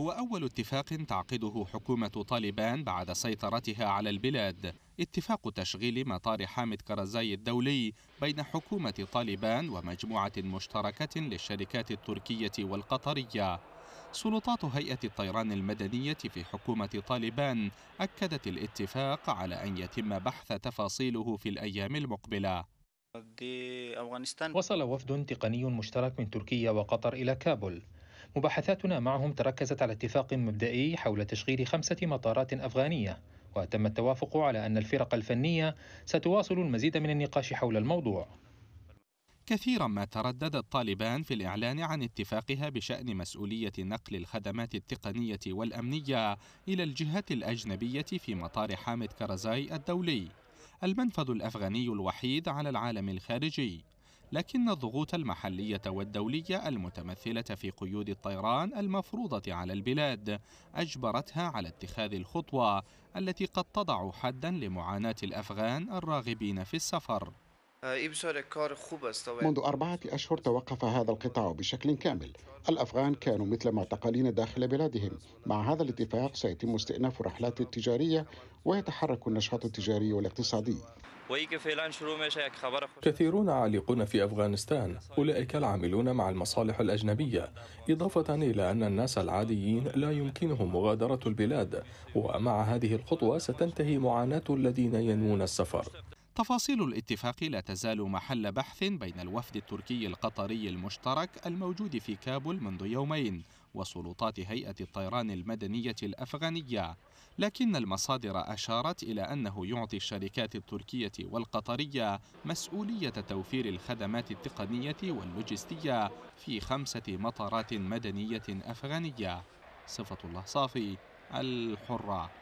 هو أول اتفاق تعقده حكومة طالبان بعد سيطرتها على البلاد اتفاق تشغيل مطار حامد كرزاي الدولي بين حكومة طالبان ومجموعة مشتركة للشركات التركية والقطرية سلطات هيئة الطيران المدنية في حكومة طالبان أكدت الاتفاق على أن يتم بحث تفاصيله في الأيام المقبلة وصل وفد تقني مشترك من تركيا وقطر إلى كابول مباحثاتنا معهم تركزت على اتفاق مبدئي حول تشغيل خمسة مطارات أفغانية وتم التوافق على أن الفرق الفنية ستواصل المزيد من النقاش حول الموضوع كثيرا ما تردد الطالبان في الإعلان عن اتفاقها بشأن مسؤولية نقل الخدمات التقنية والأمنية إلى الجهات الأجنبية في مطار حامد كرزاي الدولي المنفذ الأفغاني الوحيد على العالم الخارجي لكن الضغوط المحلية والدولية المتمثلة في قيود الطيران المفروضة على البلاد أجبرتها على اتخاذ الخطوة التي قد تضع حدا لمعاناة الأفغان الراغبين في السفر آه، منذ أربعة أشهر توقف هذا القطاع بشكل كامل الأفغان كانوا مثل معتقلين داخل بلادهم مع هذا الاتفاق سيتم استئناف الرحلات التجارية ويتحرك النشاط التجاري والاقتصادي كثيرون عالقون في أفغانستان أولئك العاملون مع المصالح الأجنبية إضافة إلى أن الناس العاديين لا يمكنهم مغادرة البلاد ومع هذه الخطوة ستنتهي معاناة الذين ينوون السفر تفاصيل الاتفاق لا تزال محل بحث بين الوفد التركي القطري المشترك الموجود في كابول منذ يومين وسلطات هيئة الطيران المدنية الأفغانية لكن المصادر أشارت إلى أنه يعطي الشركات التركية والقطرية مسؤولية توفير الخدمات التقنية واللوجستية في خمسة مطارات مدنية أفغانية صفة الله صافي الحرة